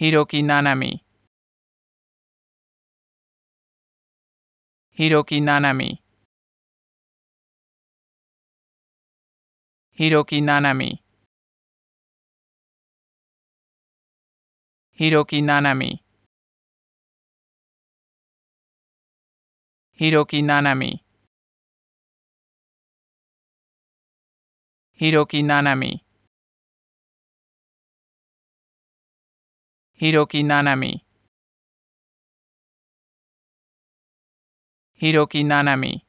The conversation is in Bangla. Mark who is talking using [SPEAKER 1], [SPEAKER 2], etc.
[SPEAKER 1] Hiroki Nanami Hiroki Nanami Hiroki Nanami Hiroki Nanami Hiroki Nanami Hiroki Nanami Hiroki Nanami Hiroki Nanami